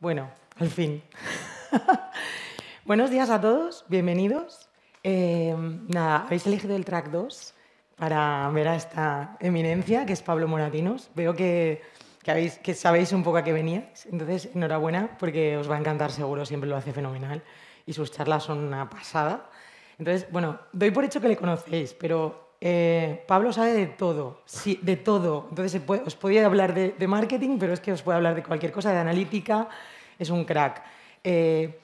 Bueno, al fin. Buenos días a todos, bienvenidos. Eh, nada, habéis elegido el track 2 para ver a esta eminencia que es Pablo Moratinos. Veo que, sabéis un poco a qué venía. entonces enhorabuena porque os va a encantar seguro, siempre lo hace fenomenal y sus charlas son una pasada. Entonces, bueno, doy por hecho que le conocéis, pero eh, Pablo sabe de todo, sí, de todo. Entonces os podía hablar de, marketing, pero es que os puede hablar de cualquier cosa, de analítica, es un crack. Eh,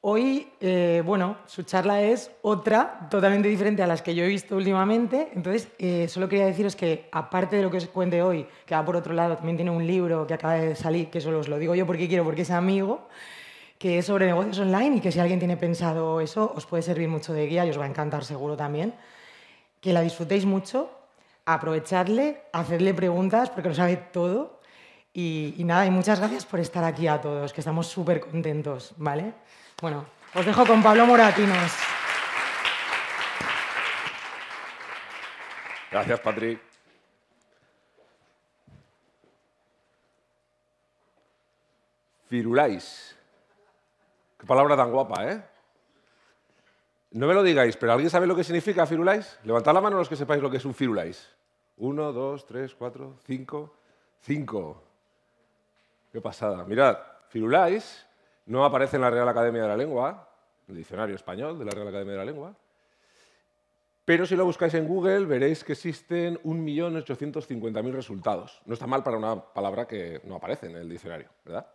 hoy, eh, bueno, su charla es otra, totalmente diferente a las que yo he visto últimamente. Entonces, solo quería deciros que, aparte de lo que os cuente hoy, que va por otro lado, también tiene un libro que acaba de salir, que solo os lo digo yo porque quiero, porque es amigo que es sobre negocios online y que si alguien tiene pensado eso, os puede servir mucho de guía y os va a encantar seguro también que la disfrutéis mucho, aprovechadle, hacerle preguntas porque lo sabe todo. Y, nada, y muchas gracias por estar aquí a todos, que estamos súper contentos, ¿vale? Bueno, os dejo con Pablo Moratinos. Gracias, Patrick. Firuláis. Qué palabra tan guapa, ¿eh? No me lo digáis, pero ¿alguien sabe lo que significa firulais? Levantad la mano los que sepáis lo que es un firulais. Uno, dos, tres, cuatro, cinco, cinco. Qué pasada. Mirad, firulais no aparece en la Real Academia de la Lengua, en el diccionario español de la Real Academia de la Lengua, pero si lo buscáis en Google veréis que existen 1.850.000 resultados. No está mal para una palabra que no aparece en el diccionario, ¿verdad?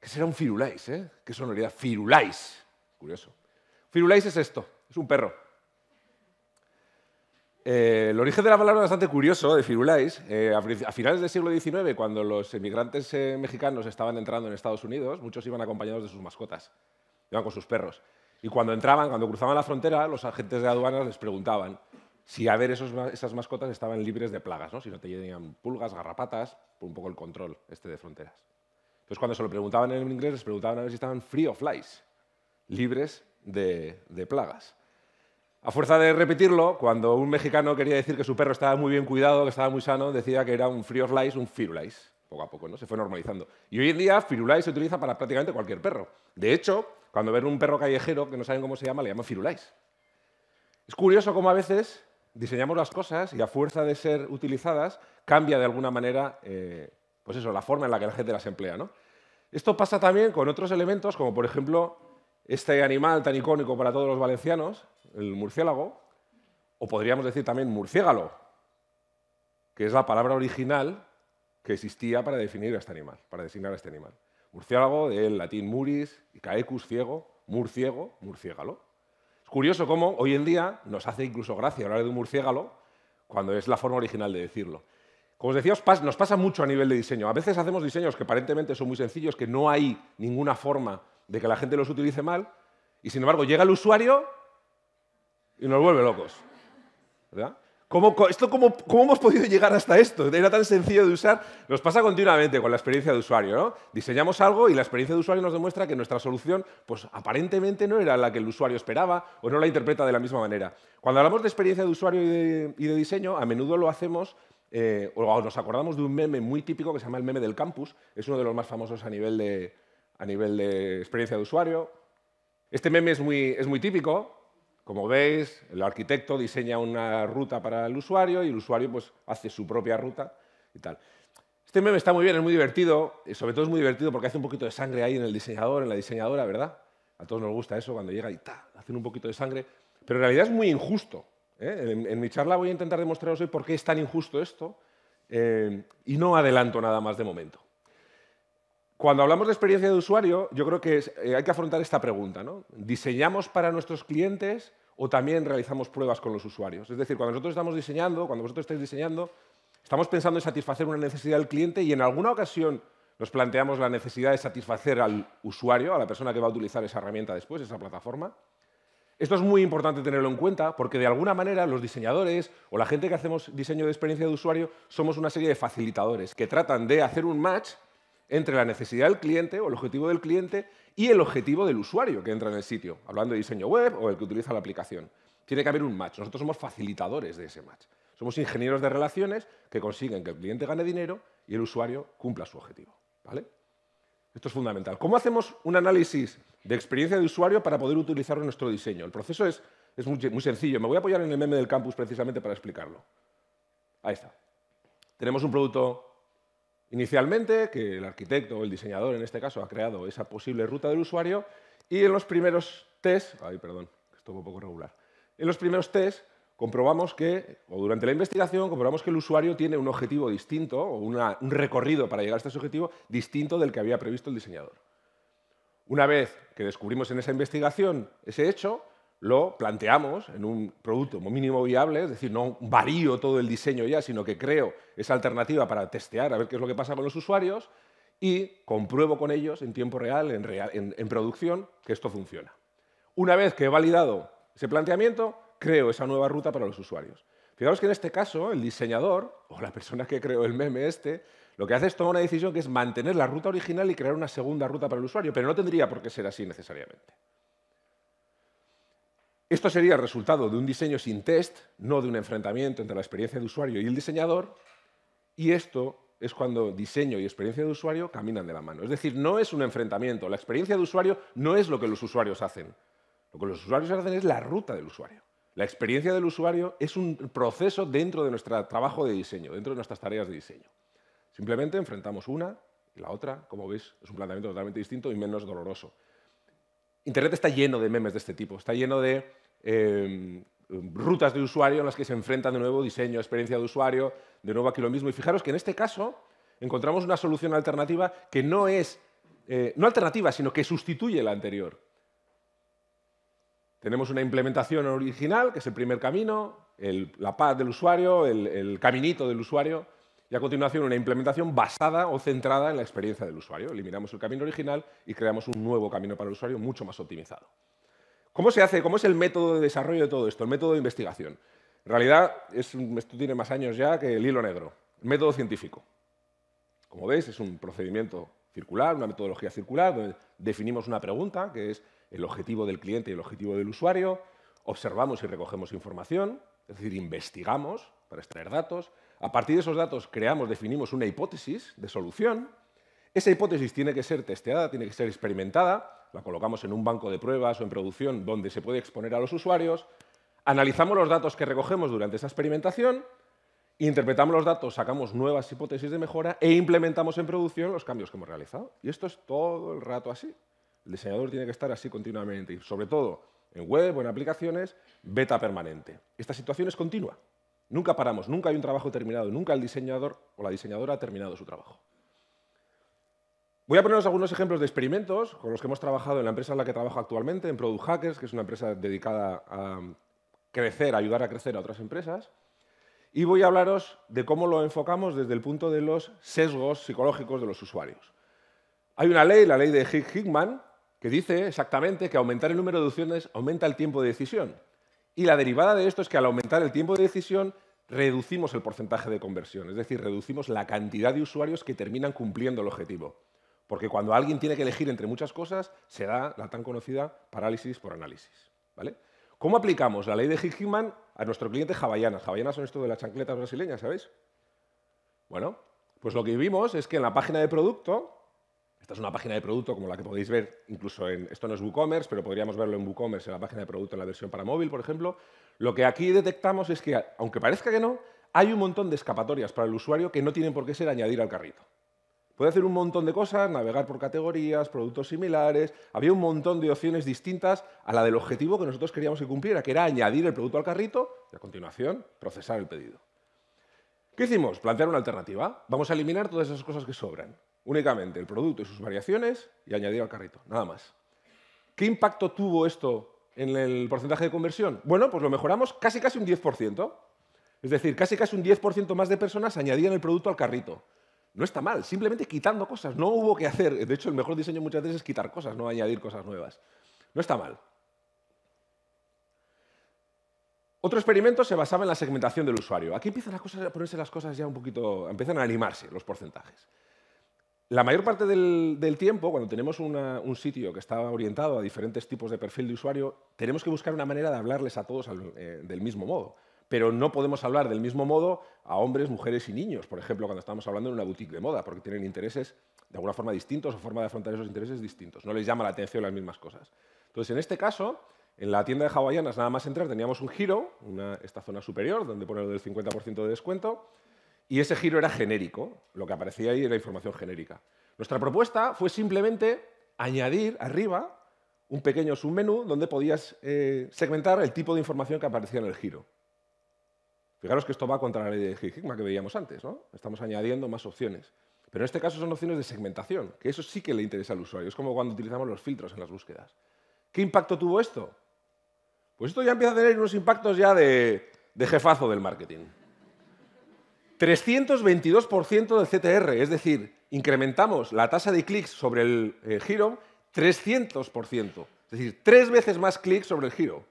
¿Qué será un firulais? Eh? ¿Qué sonoridad? Firulais. Curioso. Firulais es esto, es un perro. Eh, el origen de la palabra es bastante curioso de Firulais. Eh, a, finales del siglo XIX, cuando los emigrantes eh, mexicanos estaban entrando en Estados Unidos, muchos iban acompañados de sus mascotas, iban con sus perros. Y cuando entraban, cuando cruzaban la frontera, los agentes de aduanas les preguntaban si a ver esos, esas mascotas estaban libres de plagas, ¿no? si no tenían pulgas, garrapatas, por un poco el control este de fronteras. Entonces, cuando se lo preguntaban en inglés, les preguntaban a ver si estaban free of flies, libres de, plagas. A fuerza de repetirlo, cuando un mexicano quería decir que su perro estaba muy bien cuidado, que estaba muy sano, decía que era un free of un firulais. Poco a poco, ¿no? Se fue normalizando. Y hoy en día, firulais se utiliza para prácticamente cualquier perro. De hecho, cuando ven un perro callejero que no saben cómo se llama, le llaman firulais. Es curioso cómo a veces diseñamos las cosas y a fuerza de ser utilizadas cambia de alguna manera, eh, pues eso, la forma en la que la gente las emplea, ¿no? Esto pasa también con otros elementos, como por ejemplo este animal tan icónico para todos los valencianos, el murciélago, o podríamos decir también murciégalo, que es la palabra original que existía para definir a este animal, para designar a este animal. Murciélago, del latín muris, caecus, ciego, murciego, murciégalo. Es curioso cómo hoy en día nos hace incluso gracia hablar de un murciégalo cuando es la forma original de decirlo. Como os decía, nos pasa mucho a nivel de diseño. A veces hacemos diseños que aparentemente son muy sencillos, que no hay ninguna forma de que la gente los utilice mal, y sin embargo llega el usuario y nos vuelve locos. ¿Verdad? ¿Cómo, esto, cómo, hemos podido llegar hasta esto? Era tan sencillo de usar. Nos pasa continuamente con la experiencia de usuario. ¿no? Diseñamos algo y la experiencia de usuario nos demuestra que nuestra solución pues, aparentemente no era la que el usuario esperaba o no la interpreta de la misma manera. Cuando hablamos de experiencia de usuario y de, diseño, a menudo lo hacemos eh, o nos acordamos de un meme muy típico que se llama el meme del campus. Es uno de los más famosos a nivel de, a nivel de experiencia de usuario. Este meme es muy, es muy típico. Como veis, el arquitecto diseña una ruta para el usuario y el usuario pues, hace su propia ruta y tal. Este meme está muy bien, es muy divertido, y sobre todo es muy divertido porque hace un poquito de sangre ahí en el diseñador, en la diseñadora, ¿verdad? A todos nos gusta eso cuando llega y ta, hacen un poquito de sangre. Pero en realidad es muy injusto. ¿eh? En, mi charla voy a intentar demostraros hoy por qué es tan injusto esto eh, y no adelanto nada más de momento. Cuando hablamos de experiencia de usuario, yo creo que eh, hay que afrontar esta pregunta. ¿Diseñamos para nuestros clientes o también realizamos pruebas con los usuarios? Es decir, cuando nosotros estamos diseñando, cuando vosotros estáis diseñando, estamos pensando en satisfacer una necesidad del cliente y en alguna ocasión nos planteamos la necesidad de satisfacer al usuario, a la persona que va a utilizar esa herramienta después, esa plataforma. Esto es muy importante tenerlo en cuenta porque de alguna manera los diseñadores o la gente que hacemos diseño de experiencia de usuario somos una serie de facilitadores que tratan de hacer un match entre la necesidad del cliente o el objetivo del cliente y el objetivo del usuario que entra en el sitio, hablando de diseño web o el que utiliza la aplicación. Tiene que haber un match. Nosotros somos facilitadores de ese match. Somos ingenieros de relaciones que consiguen que el cliente gane dinero y el usuario cumpla su objetivo. ¿vale? Esto es fundamental. ¿Cómo hacemos un análisis de experiencia de usuario para poder utilizarlo en nuestro diseño? El proceso es, es muy, muy sencillo. Me voy a apoyar en el meme del campus precisamente para explicarlo. Ahí está. Tenemos un producto Inicialmente, que el arquitecto o el diseñador, en este caso, ha creado esa posible ruta del usuario y en los primeros test, ay, perdón, esto un poco regular, en los primeros test comprobamos que, o durante la investigación, comprobamos que el usuario tiene un objetivo distinto o un recorrido para llegar a este objetivo distinto del que había previsto el diseñador. Una vez que descubrimos en esa investigación ese hecho, lo planteamos en un producto mínimo viable, es decir, no varío todo el diseño ya, sino que creo esa alternativa para testear a ver qué es lo que pasa con los usuarios y compruebo con ellos en tiempo real, en, producción, que esto funciona. Una vez que he validado ese planteamiento, creo esa nueva ruta para los usuarios. Fijaros que en este caso el diseñador o la persona que creó el meme este, lo que hace es tomar una decisión que es mantener la ruta original y crear una segunda ruta para el usuario, pero no tendría por qué ser así necesariamente. Esto sería el resultado de un diseño sin test, no de un enfrentamiento entre la experiencia de usuario y el diseñador, y esto es cuando diseño y experiencia de usuario caminan de la mano. Es decir, no es un enfrentamiento, la experiencia de usuario no es lo que los usuarios hacen. Lo que los usuarios hacen es la ruta del usuario. La experiencia del usuario es un proceso dentro de nuestro trabajo de diseño, dentro de nuestras tareas de diseño. Simplemente enfrentamos una y la otra, como veis, es un planteamiento totalmente distinto y menos doloroso. Internet está lleno de memes de este tipo, está lleno de em, rutas de usuario en las que se enfrentan de nuevo diseño, experiencia de usuario, de nuevo aquí lo mismo. Y fijaros que en este caso encontramos una solución alternativa que no es, eh, no alternativa, sino que sustituye la anterior. Tenemos una implementación original, que es el primer camino, la paz del usuario, el caminito del usuario, y a continuación una implementación basada o centrada en la experiencia del usuario. Eliminamos el camino original y creamos un nuevo camino para el usuario mucho más optimizado. ¿Cómo se hace? ¿Cómo es el método de desarrollo de todo esto? El método de investigación. En realidad, es, esto tiene más años ya que el hilo negro. método científico. Como veis, es un procedimiento circular, una metodología circular, donde definimos una pregunta, que es el objetivo del cliente y el objetivo del usuario, observamos y recogemos información, es decir, investigamos para extraer datos, a partir de esos datos creamos, definimos una hipótesis de solución. Esa hipótesis tiene que ser testeada, tiene que ser experimentada, la colocamos en un banco de pruebas o en producción donde se puede exponer a los usuarios, analizamos los datos que recogemos durante esa experimentación, interpretamos los datos, sacamos nuevas hipótesis de mejora e implementamos en producción los cambios que hemos realizado. Y esto es todo el rato así. El diseñador tiene que estar así continuamente, y sobre todo en web o en aplicaciones, beta permanente. Esta situación es continua. Nunca paramos, nunca hay un trabajo terminado, nunca el diseñador o la diseñadora ha terminado su trabajo. Voy a poneros algunos ejemplos de experimentos con los que hemos trabajado en la empresa en la que trabajo actualmente, en Product Hackers, que es una empresa dedicada a crecer, a ayudar a crecer a otras empresas. Y voy a hablaros de cómo lo enfocamos desde el punto de los sesgos psicológicos de los usuarios. Hay una ley, la ley de Hickman, que dice exactamente que aumentar el número de opciones aumenta el tiempo de decisión. Y la derivada de esto es que al aumentar el tiempo de decisión, reducimos el porcentaje de conversión, es decir, reducimos la cantidad de usuarios que terminan cumpliendo el objetivo. Porque cuando alguien tiene que elegir entre muchas cosas, se da la tan conocida parálisis por análisis. ¿vale? ¿Cómo aplicamos la ley de Hickman a nuestro cliente Javayana? Javayanas son esto de las chancletas brasileñas, ¿sabéis? Bueno, pues lo que vimos es que en la página de producto esta es una página de producto como la que podéis ver incluso en... Esto no es WooCommerce, pero podríamos verlo en WooCommerce, en la página de producto, en la versión para móvil, por ejemplo. Lo que aquí detectamos es que, aunque parezca que no, hay un montón de escapatorias para el usuario que no tienen por qué ser añadir al carrito. Puede hacer un montón de cosas, navegar por categorías, productos similares. Había un montón de opciones distintas a la del objetivo que nosotros queríamos que cumpliera, que era añadir el producto al carrito y a continuación procesar el pedido. ¿Qué hicimos? Plantear una alternativa. Vamos a eliminar todas esas cosas que sobran únicamente el producto y sus variaciones y añadir al carrito, nada más. ¿Qué impacto tuvo esto en el porcentaje de conversión? Bueno, pues lo mejoramos casi casi un 10%. Es decir, casi casi un 10% más de personas añadían el producto al carrito. No está mal, simplemente quitando cosas. No hubo que hacer. De hecho, el mejor diseño muchas veces es quitar cosas, no añadir cosas nuevas. No está mal. Otro experimento se basaba en la segmentación del usuario. Aquí empiezan las cosas, a ponerse las cosas ya un poquito, empiezan a animarse los porcentajes. La mayor parte del, tiempo, cuando tenemos un sitio que está orientado a diferentes tipos de perfil de usuario, tenemos que buscar una manera de hablarles a todos eh, del mismo modo. Pero no podemos hablar del mismo modo a hombres, mujeres y niños, por ejemplo, cuando estamos hablando en una boutique de moda, porque tienen intereses de alguna forma distintos o forma de afrontar esos intereses distintos. No les llama la atención las mismas cosas. Entonces, en este caso, en la tienda de hawaianas, nada más entrar, teníamos un giro, esta zona superior, donde pone lo del 50% de descuento, y ese giro era genérico, lo que aparecía ahí era información genérica. Nuestra propuesta fue simplemente añadir arriba un pequeño submenú donde podías eh, segmentar el tipo de información que aparecía en el giro. Fijaros que esto va contra la ley de Higma que veíamos antes, ¿no? Estamos añadiendo más opciones. Pero en este caso son opciones de segmentación, que eso sí que le interesa al usuario. Es como cuando utilizamos los filtros en las búsquedas. ¿Qué impacto tuvo esto? Pues esto ya empieza a tener unos impactos ya de, de jefazo del marketing. 322% del CTR, es decir, incrementamos la tasa de clics sobre el eh, giro 300%, es decir, tres veces más clics sobre el giro.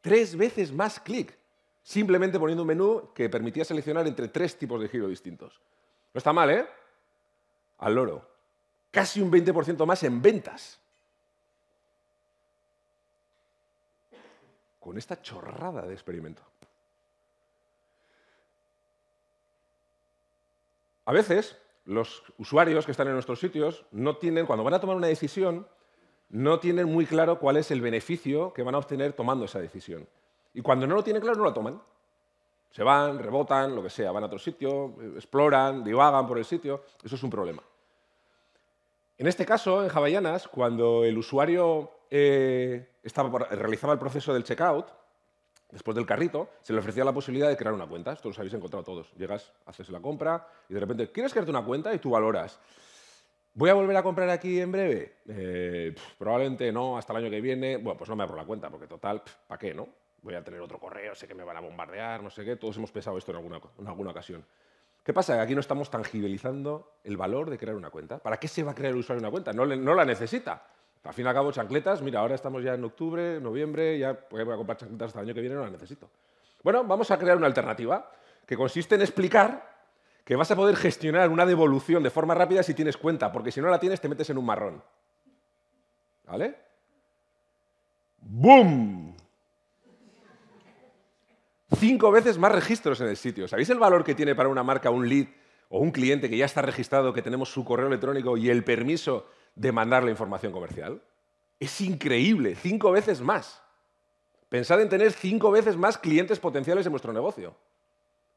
Tres veces más clic, simplemente poniendo un menú que permitía seleccionar entre tres tipos de giro distintos. No está mal, ¿eh? Al loro. Casi un 20% más en ventas. Con esta chorrada de experimento. A veces los usuarios que están en nuestros sitios no tienen, cuando van a tomar una decisión, no tienen muy claro cuál es el beneficio que van a obtener tomando esa decisión. Y cuando no lo tienen claro, no la toman. Se van, rebotan, lo que sea, van a otro sitio, exploran, divagan por el sitio. Eso es un problema. En este caso, en Javayanas, cuando el usuario eh, estaba, realizaba el proceso del checkout, después del carrito, se le ofrecía la posibilidad de crear una cuenta. Esto lo habéis encontrado todos. Llegas, haces la compra y de repente, ¿quieres crearte una cuenta? Y tú valoras. ¿Voy a volver a comprar aquí en breve? Eh, probablemente no, hasta el año que viene. Bueno, pues no me abro la cuenta, porque total, ¿para qué, no? Voy a tener otro correo, sé que me van a bombardear, no sé qué. Todos hemos pensado esto en alguna, ocasión. ¿Qué pasa? aquí no estamos tangibilizando el valor de crear una cuenta. ¿Para qué se va a crear el usuario una cuenta? No, no la necesita. Al fin y al cabo, chancletas, mira, ahora estamos ya en octubre, noviembre, ya voy a comprar chancletas hasta el año que viene, no las necesito. Bueno, vamos a crear una alternativa que consiste en explicar que vas a poder gestionar una devolución de forma rápida si tienes cuenta, porque si no la tienes te metes en un marrón. ¿Vale? ¡Boom! Cinco veces más registros en el sitio. ¿Sabéis el valor que tiene para una marca un lead o un cliente que ya está registrado, que tenemos su correo electrónico y el permiso demandar la información comercial. Es increíble, cinco veces más. Pensad en tener cinco veces más clientes potenciales en vuestro negocio.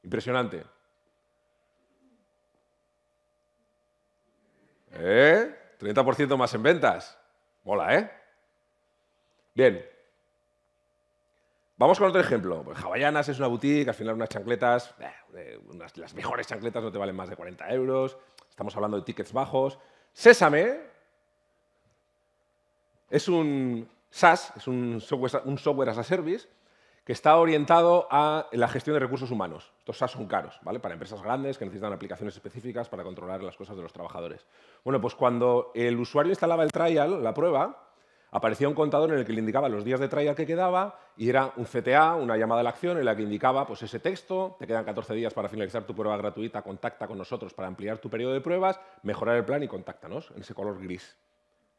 Impresionante. ¿Eh? 30% más en ventas. Mola, ¿eh? Bien. Vamos con otro ejemplo. Pues Havaianas es una boutique, al final unas chancletas, eh, las mejores chancletas no te valen más de 40 euros. Estamos hablando de tickets bajos. Sésame, es un SaaS, es un software, as a service, que está orientado a la gestión de recursos humanos. Estos SaaS son caros, ¿vale? Para empresas grandes que necesitan aplicaciones específicas para controlar las cosas de los trabajadores. Bueno, pues cuando el usuario instalaba el trial, la prueba, aparecía un contador en el que le indicaba los días de trial que quedaba y era un CTA, una llamada a la acción en la que indicaba pues, ese texto, te quedan 14 días para finalizar tu prueba gratuita, contacta con nosotros para ampliar tu periodo de pruebas, mejorar el plan y contáctanos, en ese color gris,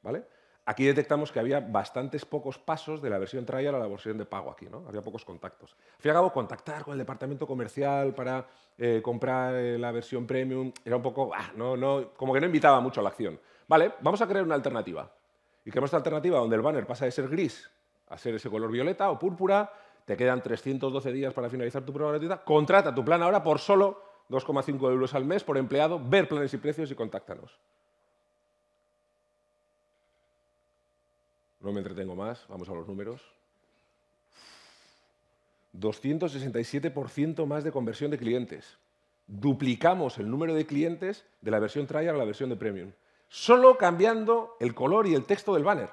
¿vale? Aquí detectamos que había bastantes pocos pasos de la versión trial a la versión de pago aquí, ¿no? Había pocos contactos. Fui a cabo contactar con el departamento comercial para eh, comprar eh, la versión premium. Era un poco, ah, no, no, como que no invitaba mucho a la acción. Vale, vamos a crear una alternativa. Y creamos esta alternativa donde el banner pasa de ser gris a ser ese color violeta o púrpura. Te quedan 312 días para finalizar tu prueba gratuita. Contrata tu plan ahora por solo 2,5 euros al mes por empleado. Ver planes y precios y contáctanos. No me entretengo más, vamos a los números. 267% más de conversión de clientes. Duplicamos el número de clientes de la versión trial a la versión de premium. Solo cambiando el color y el texto del banner.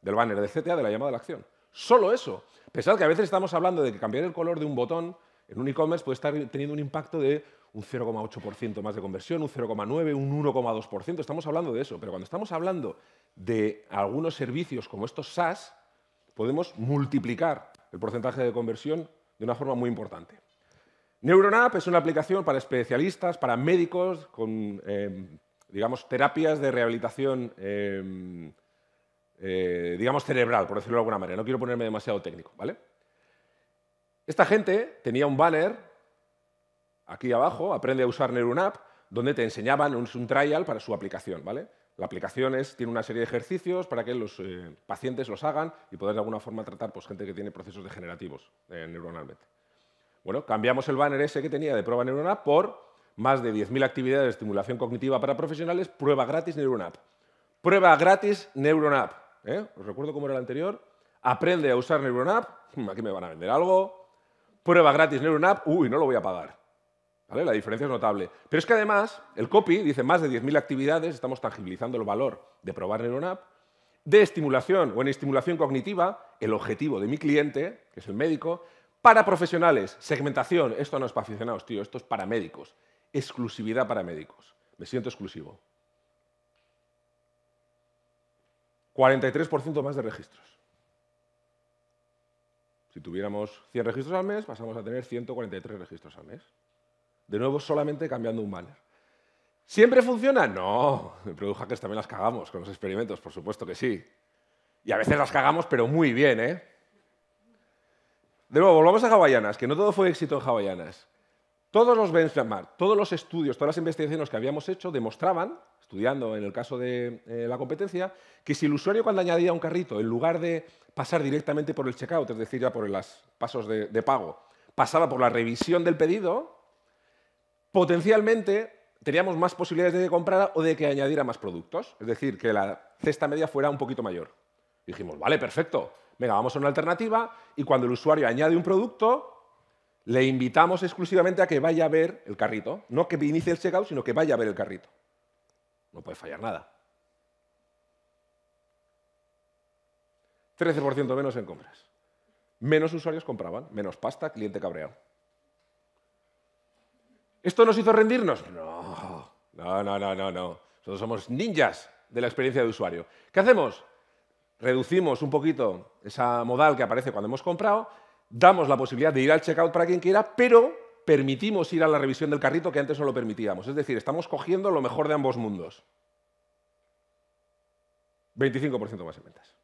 Del banner, de CTA, de la llamada a la acción. Solo eso. Pensad que a veces estamos hablando de que cambiar el color de un botón en un e-commerce puede estar teniendo un impacto de un 0,8% más de conversión, un 0,9, un 1,2%. Estamos hablando de eso, pero cuando estamos hablando de algunos servicios como estos SaaS, podemos multiplicar el porcentaje de conversión de una forma muy importante. NeuronApp es una aplicación para especialistas, para médicos, con, em, digamos, terapias de rehabilitación, em, eh, digamos, cerebral, por decirlo de alguna manera. No quiero ponerme demasiado técnico, ¿vale? Esta gente tenía un banner aquí abajo, aprende a usar neuron App, donde te enseñaban un, trial para su aplicación, ¿vale? La aplicación tiene una serie de ejercicios para que los eh, pacientes los hagan y poder de alguna forma tratar pues, gente que tiene procesos degenerativos neuronalmente. Bueno, cambiamos el banner ese que tenía de prueba App por más de 10.000 actividades de estimulación cognitiva para profesionales, prueba gratis app Prueba gratis NeuronApp. ¿eh? Os recuerdo cómo era el anterior. Aprende a usar NeuronApp. Aquí me van a vender algo prueba gratis NeuronApp, uy, no lo voy a pagar. ¿Vale? La diferencia es notable. Pero es que además, el copy dice más de 10.000 actividades, estamos tangibilizando el valor de probar NeuronApp, de estimulación o en estimulación cognitiva, el objetivo de mi cliente, que es el médico, para profesionales, segmentación, esto no es para aficionados, tío, esto es para médicos, exclusividad para médicos, me siento exclusivo. 43% más de registros. Si tuviéramos 100 registros al mes, pasamos a tener 143 registros al mes. De nuevo, solamente cambiando un mal. ¿Siempre funciona? No. En Product Hackers también las cagamos con los experimentos, por supuesto que sí. Y a veces las cagamos, pero muy bien, ¿eh? De nuevo, volvamos a Hawaianas, que no todo fue éxito en Hawaianas. Todos los benchmarks, todos los estudios, todas las investigaciones que habíamos hecho demostraban, estudiando en el caso de eh, la competencia, que si el usuario cuando añadía un carrito, en lugar de pasar directamente por el checkout, es decir, ya por los pasos de, pago, pasaba por la revisión del pedido, potencialmente teníamos más posibilidades de que comprara o de que añadiera más productos. Es decir, que la cesta media fuera un poquito mayor. dijimos, vale, perfecto. Venga, vamos a una alternativa y cuando el usuario añade un producto, le invitamos exclusivamente a que vaya a ver el carrito. No que inicie el checkout, sino que vaya a ver el carrito. No puede fallar nada. 13% menos en compras. Menos usuarios compraban, menos pasta, cliente cabreado. ¿Esto nos hizo rendirnos? No, no, no, no, no. Nosotros somos ninjas de la experiencia de usuario. ¿Qué hacemos? Reducimos un poquito esa modal que aparece cuando hemos comprado damos la posibilidad de ir al checkout para quien quiera, pero permitimos ir a la revisión del carrito que antes no lo permitíamos. Es decir, estamos cogiendo lo mejor de ambos mundos. 25% más en ventas.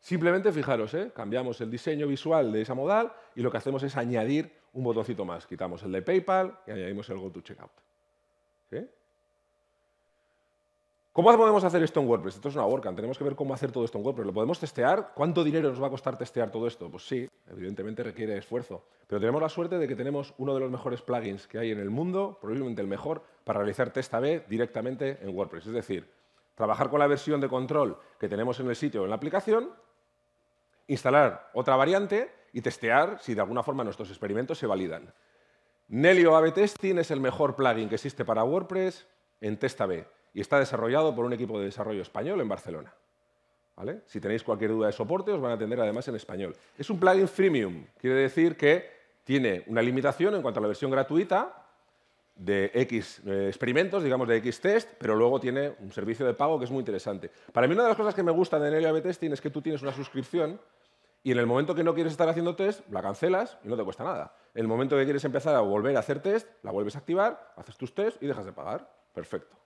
Simplemente fijaros, ¿eh? cambiamos el diseño visual de esa modal y lo que hacemos es añadir un botoncito más. Quitamos el de PayPal y añadimos el Go to Checkout. ¿Cómo podemos hacer esto en WordPress? Esto es una WordCamp, tenemos que ver cómo hacer todo esto en WordPress. ¿Lo podemos testear? ¿Cuánto dinero nos va a costar testear todo esto? Pues sí, evidentemente requiere esfuerzo, pero tenemos la suerte de que tenemos uno de los mejores plugins que hay en el mundo, probablemente el mejor, para realizar test A-B directamente en WordPress. Es decir, trabajar con la versión de control que tenemos en el sitio o en la aplicación, instalar otra variante y testear si de alguna forma nuestros experimentos se validan. Nelio AB Testing es el mejor plugin que existe para WordPress en test A-B y está desarrollado por un equipo de desarrollo español en Barcelona. ¿Vale? Si tenéis cualquier duda de soporte, os van a atender además en español. Es un plugin freemium, quiere decir que tiene una limitación en cuanto a la versión gratuita de X eh, experimentos, digamos de X test, pero luego tiene un servicio de pago que es muy interesante. Para mí una de las cosas que me gusta de NLAB Testing es que tú tienes una suscripción y en el momento que no quieres estar haciendo test, la cancelas y no te cuesta nada. En el momento que quieres empezar a volver a hacer test, la vuelves a activar, haces tus test y dejas de pagar. Perfecto.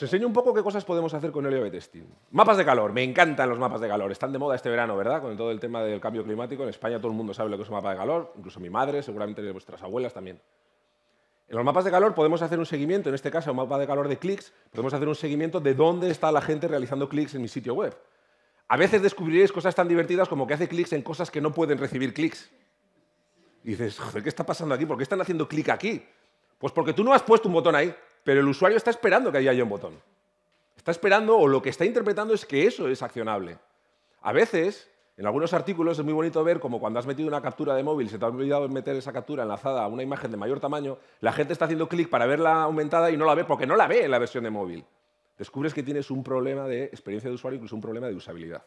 Os enseño un poco qué cosas podemos hacer con el EOB testing. Mapas de calor, me encantan los mapas de calor. Están de moda este verano, ¿verdad? Con todo el tema del cambio climático. En España todo el mundo sabe lo que es un mapa de calor, incluso mi madre, seguramente vuestras abuelas también. En los mapas de calor podemos hacer un seguimiento, en este caso un mapa de calor de clics, podemos hacer un seguimiento de dónde está la gente realizando clics en mi sitio web. A veces descubriréis cosas tan divertidas como que hace clics en cosas que no pueden recibir clics. Y dices, joder, ¿qué está pasando aquí? ¿Por qué están haciendo clic aquí? Pues porque tú no has puesto un botón ahí pero el usuario está esperando que ahí haya un botón. Está esperando o lo que está interpretando es que eso es accionable. A veces, en algunos artículos es muy bonito ver como cuando has metido una captura de móvil, y se te ha olvidado meter esa captura enlazada a una imagen de mayor tamaño, la gente está haciendo clic para verla aumentada y no la ve porque no la ve en la versión de móvil. Descubres que tienes un problema de experiencia de usuario, incluso un problema de usabilidad.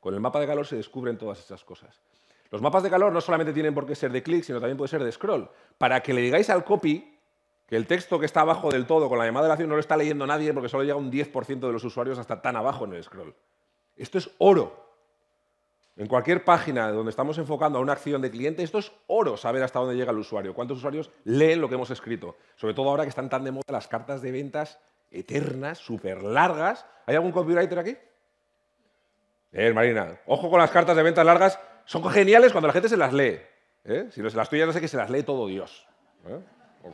Con el mapa de calor se descubren todas esas cosas. Los mapas de calor no solamente tienen por qué ser de clic, sino también puede ser de scroll. Para que le digáis al copy que el texto que está abajo del todo con la llamada de la acción no lo está leyendo nadie porque solo llega un 10% de los usuarios hasta tan abajo en el scroll. Esto es oro. En cualquier página donde estamos enfocando a una acción de cliente, esto es oro saber hasta dónde llega el usuario, cuántos usuarios leen lo que hemos escrito. Sobre todo ahora que están tan de moda las cartas de ventas eternas, súper largas. ¿Hay algún copywriter aquí? Eh, Marina, ojo con las cartas de ventas largas. Son geniales cuando la gente se las lee. ¿eh? Si no se las tuyas, no sé que se las lee todo Dios. ¿eh? Ojo.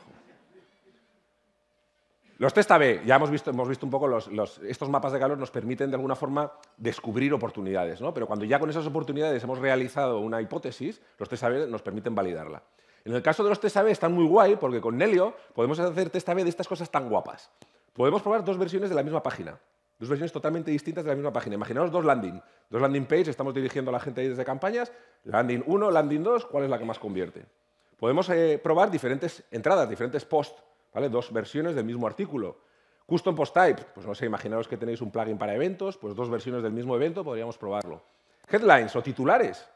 Los test AB, ya hemos visto, hemos visto un poco, los, estos mapas de calor nos permiten de alguna forma descubrir oportunidades, ¿no? pero cuando ya con esas oportunidades hemos realizado una hipótesis, los test AB nos permiten validarla. En el caso de los test AB están muy guay porque con Nelio podemos hacer test AB de estas cosas tan guapas. Podemos probar dos versiones de la misma página, dos versiones totalmente distintas de la misma página. Imaginaos dos landing, dos landing page, estamos dirigiendo a la gente ahí desde campañas, landing 1, landing 2, ¿cuál es la que más convierte? Podemos eh, probar diferentes entradas, diferentes posts ¿vale? Dos versiones del mismo artículo. Custom Post Type, pues no sé, imaginaros que tenéis un plugin para eventos, pues dos versiones del mismo evento podríamos probarlo. Headlines o titulares.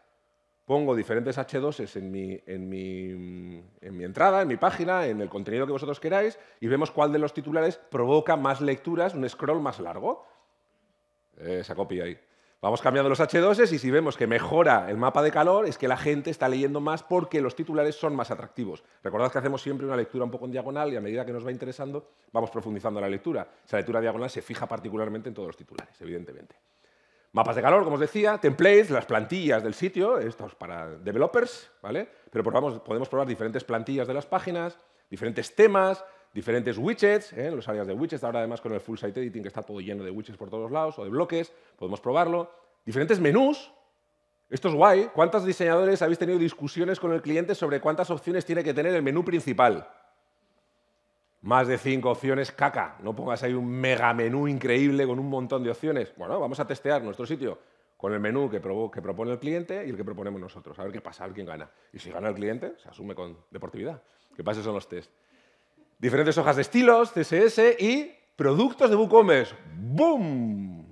Pongo diferentes H2s en mi, en, mi, en mi entrada, en mi página, en el contenido que vosotros queráis y vemos cuál de los titulares provoca más lecturas, un scroll más largo. Esa eh, copia ahí. Vamos cambiando los H2 s y si vemos que mejora el mapa de calor es que la gente está leyendo más porque los titulares son más atractivos. Recordad que hacemos siempre una lectura un poco en diagonal y a medida que nos va interesando vamos profundizando en la lectura. Esa lectura diagonal se fija particularmente en todos los titulares, evidentemente. Mapas de calor, como os decía, templates, las plantillas del sitio, estos para developers, ¿vale? Pero podemos probar diferentes plantillas de las páginas, diferentes temas, diferentes widgets, ¿eh? los áreas de widgets, ahora además con el full site editing que está todo lleno de widgets por todos lados o de bloques, podemos probarlo, diferentes menús, esto es guay, ¿cuántos diseñadores habéis tenido discusiones con el cliente sobre cuántas opciones tiene que tener el menú principal? Más de cinco opciones, caca, no pongas ahí un mega menú increíble con un montón de opciones. Bueno, vamos a testear nuestro sitio con el menú que, que, propone el cliente y el que proponemos nosotros, a ver qué pasa, a ver quién gana. Y si gana el cliente, se asume con deportividad. Que pasen son los test diferentes hojas de estilos, CSS y productos de WooCommerce. ¡Boom!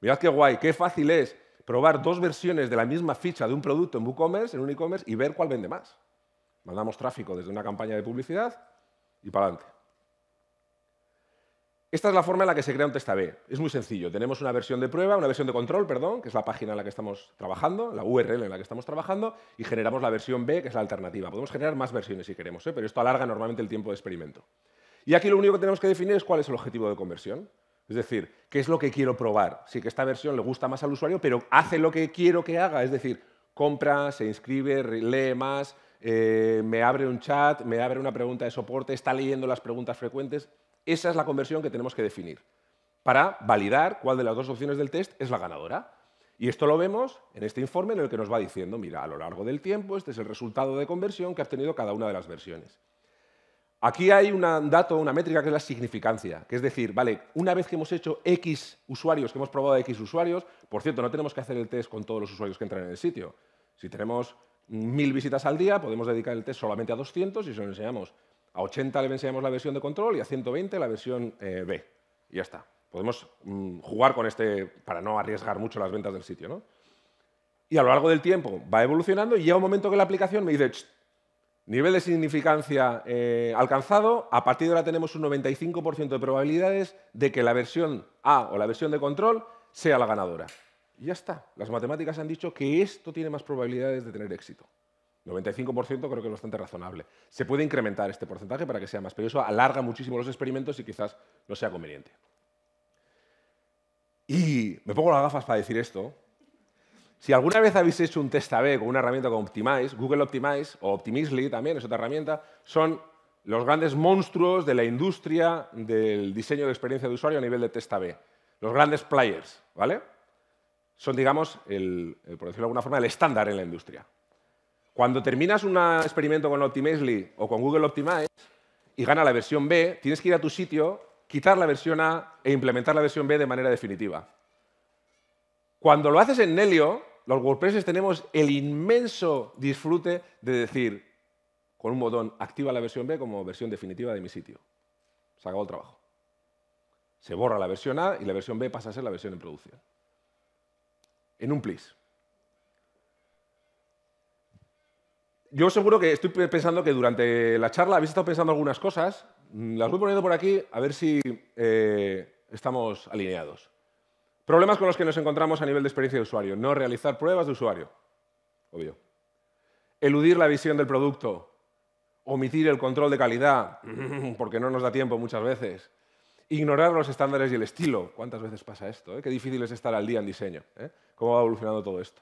Mirad qué guay, qué fácil es probar dos versiones de la misma ficha de un producto en WooCommerce, en un e-commerce, y ver cuál vende más. Mandamos tráfico desde una campaña de publicidad y para adelante. Esta es la forma en la que se crea un test A-B. Es muy sencillo. Tenemos una versión de prueba, una versión de control, perdón, que es la página en la que estamos trabajando, la URL en la que estamos trabajando, y generamos la versión B, que es la alternativa. Podemos generar más versiones si queremos, ¿eh? pero esto alarga normalmente el tiempo de experimento. Y aquí lo único que tenemos que definir es cuál es el objetivo de conversión. Es decir, qué es lo que quiero probar. Si que esta versión le gusta más al usuario, pero hace lo que quiero que haga. Es decir, compra, se inscribe, lee más, eh, me abre un chat, me abre una pregunta de soporte, está leyendo las preguntas frecuentes. Esa es la conversión que tenemos que definir para validar cuál de las dos opciones del test es la ganadora. Y esto lo vemos en este informe en el que nos va diciendo, mira, a lo largo del tiempo este es el resultado de conversión que ha obtenido cada una de las versiones. Aquí hay un dato, una métrica que es la significancia, que es decir, vale, una vez que hemos hecho X usuarios, que hemos probado X usuarios, por cierto, no tenemos que hacer el test con todos los usuarios que entran en el sitio. Si tenemos mil visitas al día, podemos dedicar el test solamente a 200 y se lo enseñamos a 80 le enseñamos la versión de control y a 120 la versión eh, B. Y ya está. Podemos mm, jugar con este para no arriesgar mucho las ventas del sitio. ¿no? Y a lo largo del tiempo va evolucionando y llega un momento que la aplicación me dice, nivel de significancia eh, alcanzado, a partir de ahora tenemos un 95% de probabilidades de que la versión A o la versión de control sea la ganadora. Y ya está. Las matemáticas han dicho que esto tiene más probabilidades de tener éxito. 95% creo que es bastante razonable. Se puede incrementar este porcentaje para que sea más, pero eso alarga muchísimo los experimentos y quizás no sea conveniente. Y me pongo las gafas para decir esto. Si alguna vez habéis hecho un test A-B con una herramienta como Optimize, Google Optimize o Optimizely también es otra herramienta, son los grandes monstruos de la industria del diseño de experiencia de usuario a nivel de test A-B. Los grandes players, ¿vale? Son, digamos, el, eh, por decirlo de alguna forma, el estándar en la industria. Cuando terminas un experimento con Optimizely o con Google Optimize y gana la versión B, tienes que ir a tu sitio, quitar la versión A e implementar la versión B de manera definitiva. Cuando lo haces en Nelio, los WordPresses tenemos el inmenso disfrute de decir, con un botón, activa la versión B como versión definitiva de mi sitio. Se acabó el trabajo. Se borra la versión A y la versión B pasa a ser la versión en producción. En un plis. Yo seguro que estoy pensando que durante la charla habéis estado pensando algunas cosas. Mm, las voy poniendo por aquí a ver si eh, estamos alineados. Problemas con los que nos encontramos a nivel de experiencia de usuario. No realizar pruebas de usuario. Obvio. Eludir la visión del producto. Omitir el control de calidad, porque no nos da tiempo muchas veces. Ignorar los estándares y el estilo. ¿Cuántas veces pasa esto? Eh? Qué difícil es estar al día en diseño. Eh? ¿Cómo va evolucionando todo esto?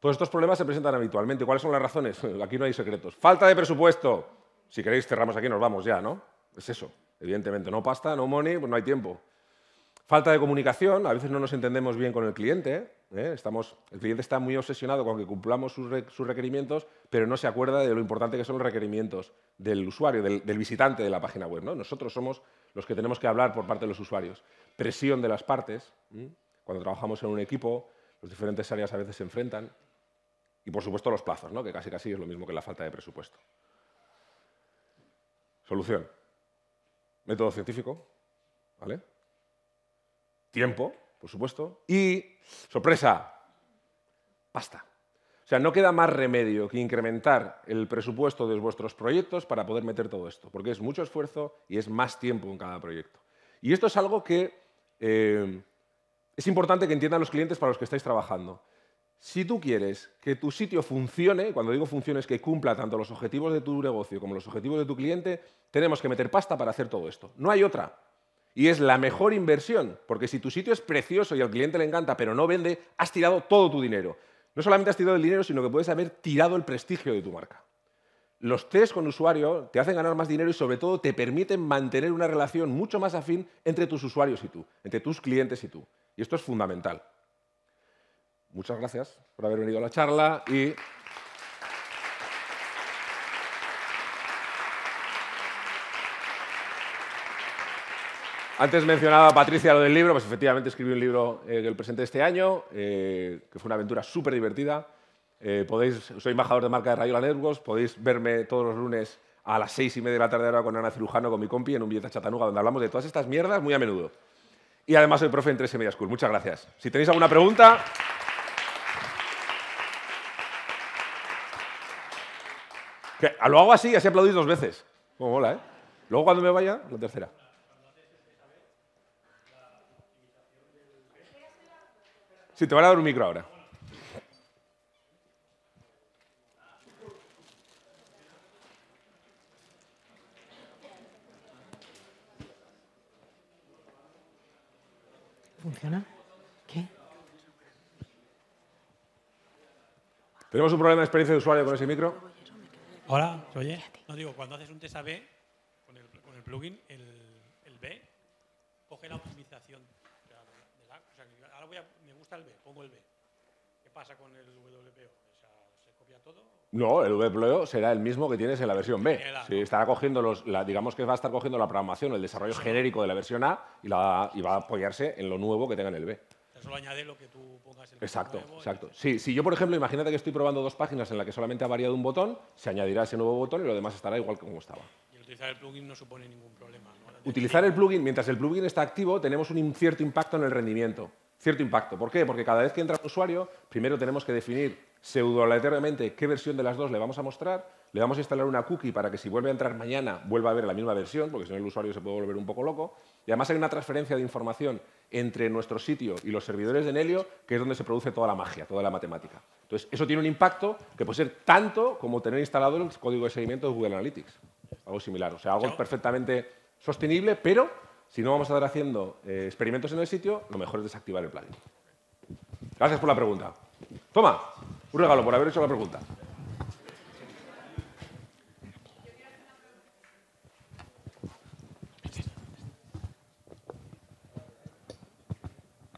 Todos estos problemas se presentan habitualmente. ¿Cuáles son las razones? Aquí no hay secretos. Falta de presupuesto. Si queréis, cerramos aquí, nos vamos ya, ¿no? Es eso, evidentemente. No pasta, no money, pues no hay tiempo. Falta de comunicación, a veces no nos entendemos bien con el cliente. ¿eh? el cliente está muy obsesionado con que cumplamos sus, requerimientos, pero no se acuerda de lo importante que son los requerimientos del usuario, del, visitante de la página web. ¿no? Nosotros somos los que tenemos que hablar por parte de los usuarios. Presión de las partes, cuando trabajamos en un equipo, las diferentes áreas a veces se enfrentan. Y por supuesto los plazos, ¿no? que casi casi es lo mismo que la falta de presupuesto. Solución. Método científico, ¿vale? Tiempo, por supuesto. Y, sorpresa, pasta. O sea, no queda más remedio que incrementar el presupuesto de vuestros proyectos para poder meter todo esto, porque es mucho esfuerzo y es más tiempo en cada proyecto. Y esto es algo que eh, es importante que entiendan los clientes para los que estáis trabajando. Si tú quieres que tu sitio funcione, cuando digo funciones, que cumpla tanto los objetivos de tu negocio como los objetivos de tu cliente, tenemos que meter pasta para hacer todo esto. No hay otra. Y es la mejor inversión, porque si tu sitio es precioso y al cliente le encanta, pero no vende, has tirado todo tu dinero. No solamente has tirado el dinero, sino que puedes haber tirado el prestigio de tu marca. Los test con usuario te hacen ganar más dinero y sobre todo te permiten mantener una relación mucho más afín entre tus usuarios y tú, entre tus clientes y tú. Y esto es fundamental muchas gracias por haber venido a la charla y... Antes mencionaba Patricia lo del libro, pues efectivamente escribí un libro el eh, presente de este año, eh, que fue una aventura súper divertida. Eh, podéis, soy embajador de marca de Rayola Networks, podéis verme todos los lunes a las seis y media de la tarde ahora con Ana Cirujano, con mi compi, en un billete a Chatanuga, donde hablamos de todas estas mierdas muy a menudo. Y además soy profe en 3 semillas media school. Muchas gracias. Si tenéis alguna pregunta... Que lo hago así así aplaudís dos veces. Como mola, ¿eh? Luego cuando me vaya, la tercera. Sí, te van a dar un micro ahora. ¿Funciona? ¿Qué? ¿Tenemos un problema de experiencia de usuario con ese micro? Hola, ¿se oye? No digo, cuando haces un test B con el, con el plugin, el, B coge la optimización o ahora voy a, me gusta el B, pongo el B. ¿Qué pasa con el WPO? ¿Se copia todo? No, el WPO será el mismo que tienes en la versión B. sí, estará cogiendo los, la, digamos que va a estar cogiendo la programación, el desarrollo genérico de la versión A y va a apoyarse en lo nuevo que tenga en el B solo añade lo que tú pongas. El exacto, exacto. Si sí, yo, por ejemplo, imagínate que estoy probando dos páginas en las que solamente ha variado un botón, se añadirá ese nuevo botón y lo demás estará igual como estaba. Y utilizar el plugin no supone ningún problema. Utilizar el plugin, mientras el plugin está activo, tenemos un cierto impacto en el rendimiento cierto impacto. ¿Por qué? Porque cada vez que entra un usuario, primero tenemos que definir pseudo qué versión de las dos le vamos a mostrar, le vamos a instalar una cookie para que si vuelve a entrar mañana vuelva a ver la misma versión, porque si no el usuario se puede volver un poco loco, y además hay una transferencia de información entre nuestro sitio y los servidores de Nelio, que es donde se produce toda la magia, toda la matemática. Entonces, eso tiene un impacto que puede ser tanto como tener instalado el código de seguimiento de Google Analytics, algo similar, o sea, algo perfectamente sostenible, pero si no vamos a estar haciendo eh, experimentos en el sitio, lo mejor es desactivar el plugin. Gracias por la pregunta. Toma, un regalo por haber hecho la pregunta.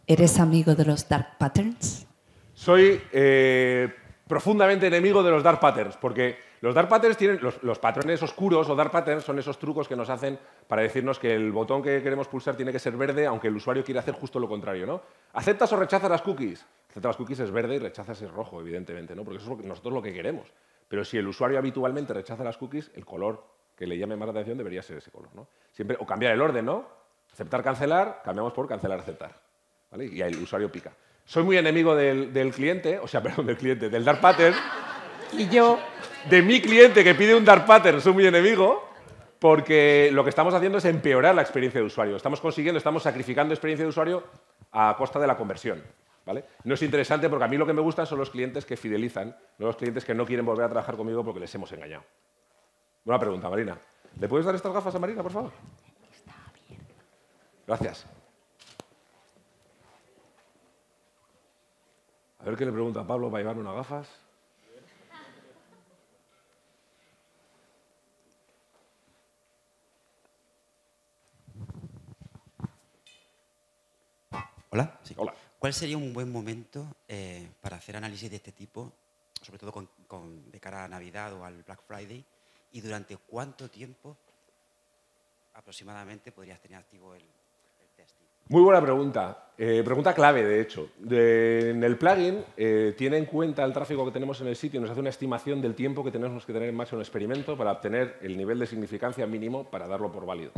¿Eres amigo de los dark patterns? Soy eh, profundamente enemigo de los dark patterns, porque los dark patterns tienen, los, patrones oscuros o dark patterns son esos trucos que nos hacen para decirnos que el botón que queremos pulsar tiene que ser verde, aunque el usuario quiera hacer justo lo contrario, ¿no? ¿Aceptas o rechazas las cookies? Aceptas las cookies es verde y rechazas es rojo, evidentemente, ¿no? Porque eso es lo que, nosotros lo que queremos. Pero si el usuario habitualmente rechaza las cookies, el color que le llame más la atención debería ser ese color, ¿no? Siempre, o cambiar el orden, ¿no? Aceptar, cancelar, cambiamos por cancelar, aceptar. ¿vale? Y el usuario pica. Soy muy enemigo del, del cliente, o sea, perdón, del cliente, del dark pattern. Y yo de mi cliente que pide un dark pattern, un mi enemigo, porque lo que estamos haciendo es empeorar la experiencia de usuario. Estamos consiguiendo, estamos sacrificando experiencia de usuario a costa de la conversión. ¿Vale? No es interesante porque a mí lo que me gusta son los clientes que fidelizan, no los clientes que no quieren volver a trabajar conmigo porque les hemos engañado. Una pregunta, Marina. ¿Le puedes dar estas gafas a Marina, por favor? Está bien. Gracias. A ver qué le pregunta a Pablo para llevarme unas gafas. Hola. ¿Cuál sería un buen momento eh, para hacer análisis de este tipo, sobre todo de cara a Navidad o al Black Friday? ¿Y durante cuánto tiempo aproximadamente podrías tener activo el, el test? Muy buena pregunta. Eh, pregunta clave, de hecho. en el plugin eh, tiene en cuenta el tráfico que tenemos en el sitio y nos hace una estimación del tiempo que tenemos que tener en marcha un experimento para obtener el nivel de significancia mínimo para darlo por válido.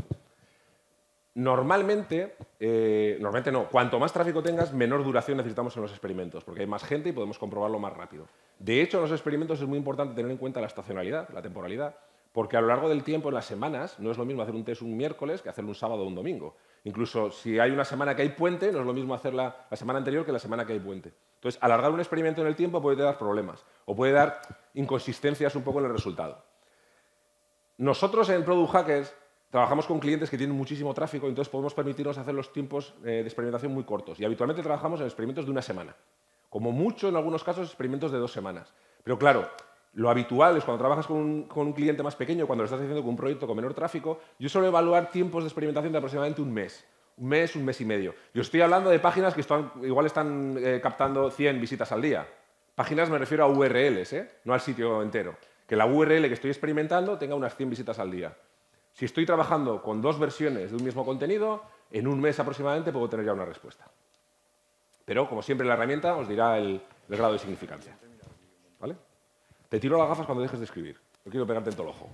Normalmente, eh, normalmente no, cuanto más tráfico tengas, menor duración necesitamos en los experimentos, porque hay más gente y podemos comprobarlo más rápido. De hecho, en los experimentos es muy importante tener en cuenta la estacionalidad, la temporalidad, porque a lo largo del tiempo, en las semanas, no es lo mismo hacer un test un miércoles que hacerlo un sábado o un domingo. Incluso si hay una semana que hay puente, no es lo mismo hacerla la semana anterior que la semana que hay puente. Entonces, alargar un experimento en el tiempo puede dar problemas o puede dar inconsistencias un poco en el resultado. Nosotros en Product Hackers trabajamos con clientes que tienen muchísimo tráfico, entonces podemos permitirnos hacer los tiempos eh, de experimentación muy cortos. Y habitualmente trabajamos en experimentos de una semana. Como mucho, en algunos casos, experimentos de dos semanas. Pero claro, lo habitual es cuando trabajas con un, cliente más pequeño, cuando lo estás haciendo con un proyecto con menor tráfico, yo suelo evaluar tiempos de experimentación de aproximadamente un mes un mes, un mes y medio. Yo estoy hablando de páginas que igual están eh, captando 100 visitas al día. Páginas me refiero a URLs, ¿eh? no al sitio entero. Que la URL que estoy experimentando tenga unas 100 visitas al día. Si estoy trabajando con dos versiones de un mismo contenido, en un mes aproximadamente puedo tener ya una respuesta. Pero, como siempre, la herramienta os dirá el, grado de significancia. ¿Vale? Te tiro las gafas cuando dejes de escribir. No quiero pegarte en todo el ojo.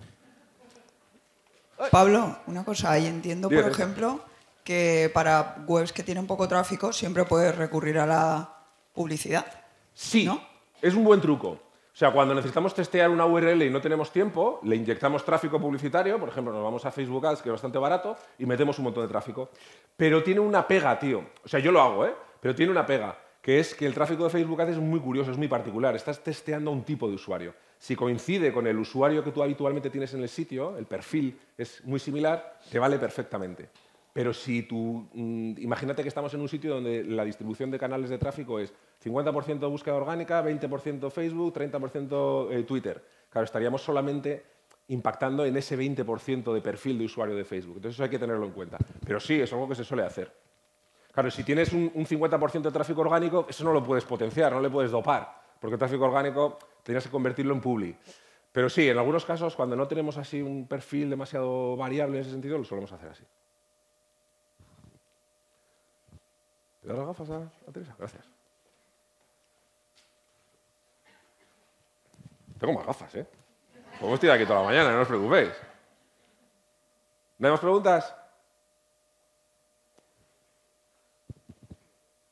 Pablo, una cosa, ahí entiendo, por ejemplo, que para webs que tienen poco tráfico siempre puedes recurrir a la publicidad. Sí, ¿no? es un buen truco. O sea, cuando necesitamos testear una URL y no tenemos tiempo, le inyectamos tráfico publicitario, por ejemplo, nos vamos a Facebook Ads, que es bastante barato, y metemos un montón de tráfico. Pero tiene una pega, tío. O sea, yo lo hago, ¿eh? Pero tiene una pega, que es que el tráfico de Facebook Ads es muy curioso, es muy particular. Estás testeando a un tipo de usuario. Si coincide con el usuario que tú habitualmente tienes en el sitio, el perfil es muy similar, te vale perfectamente. Pero si tú, mm, imagínate que estamos en un sitio donde la distribución de canales de tráfico es 50% búsqueda orgánica, 20% Facebook, 30% eh, Twitter. Claro, estaríamos solamente impactando en ese 20% de perfil de usuario de Facebook. Entonces eso hay que tenerlo en cuenta. Pero sí, es algo que se suele hacer. Claro, si tienes un, 50% de tráfico orgánico, eso no lo puedes potenciar, no le puedes dopar, porque el tráfico orgánico tendrías que convertirlo en public. Pero sí, en algunos casos, cuando no tenemos así un perfil demasiado variable en ese sentido, lo solemos hacer así. ¿Te das las gafas a, Teresa? Gracias. Tengo más gafas, ¿eh? Podemos tirar aquí toda la mañana, no os preocupéis. ¿No hay más preguntas?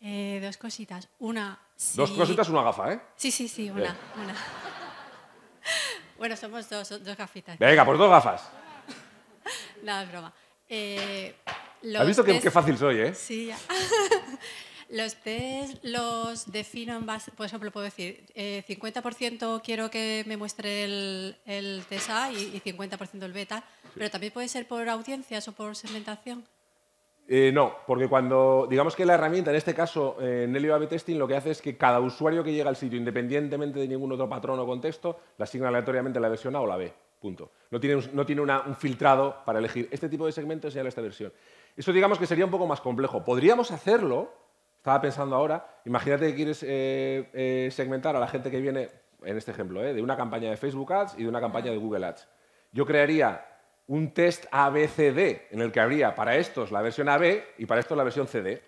Eh, dos cositas. Una. Dos cositas, una gafa, ¿eh? Sí, sí, sí, una. una. bueno, somos dos, dos gafitas. Venga, por pues dos gafas. Nada, no, es broma. Eh, ¿Has visto qué, fácil soy, eh? Sí, ya. los test los defino en base, por ejemplo, puedo decir, 50% eh, quiero que me muestre el, TSA y, 50% el beta. Pero también puede ser por audiencias o por segmentación. Eh, no, porque cuando, digamos que la herramienta, en este caso, eh, en Nelio a Testing, lo que hace es que cada usuario que llega al sitio, independientemente de ningún otro patrón o contexto, la asigna aleatoriamente la versión A o la B. Punto. No tiene, un, no tiene un filtrado para elegir este tipo de segmentos y esta versión. Eso digamos que sería un poco más complejo. Podríamos hacerlo, estaba pensando ahora, imagínate que quieres eh, eh, segmentar a la gente que viene, en este ejemplo, eh, de una campaña de Facebook Ads y de una campaña de Google Ads. Yo crearía un test ABCD en el que habría para estos la versión AB y para estos la versión CD.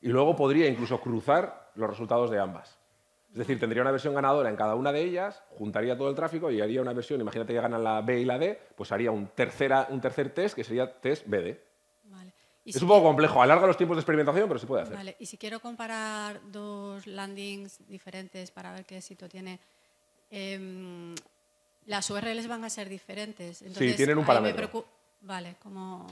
Y luego podría incluso cruzar los resultados de ambas. Es decir, tendría una versión ganadora en cada una de ellas, juntaría todo el tráfico y haría una versión, imagínate que ganan la B y la D, pues haría un, tercera, un tercer test que sería test BD es un poco complejo, alarga los tiempos de experimentación, pero se puede hacer. Vale, y si quiero comparar dos landings diferentes para ver qué éxito tiene, em, las URLs van a ser diferentes. Entonces, sí, tienen un parámetro. Vale, como...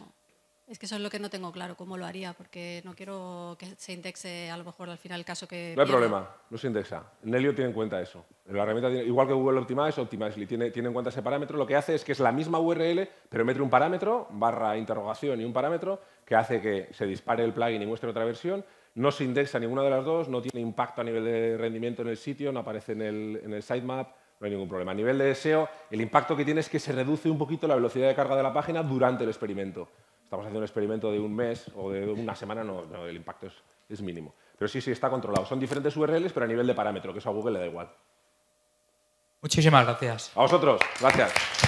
Es que eso es lo que no tengo claro, cómo lo haría, porque no quiero que se indexe a lo mejor al final el caso que... No hay problema, no se indexa. Nelio tiene en cuenta eso. La herramienta igual que Google Optimize, Optimize tiene, tiene en cuenta ese parámetro. Lo que hace es que es la misma URL, pero mete un parámetro, barra interrogación y un parámetro, que hace que se dispare el plugin y muestre otra versión. No se indexa ninguna de las dos, no tiene impacto a nivel de rendimiento en el sitio, no aparece en el, en el sitemap, no hay ningún problema. A nivel de SEO, el impacto que tiene es que se reduce un poquito la velocidad de carga de la página durante el experimento estamos haciendo un experimento de un mes o de una semana, no, el impacto es, es, mínimo. Pero sí, sí, está controlado. Son diferentes URLs, pero a nivel de parámetro, que eso a Google le da igual. Muchísimas gracias. A vosotros, gracias.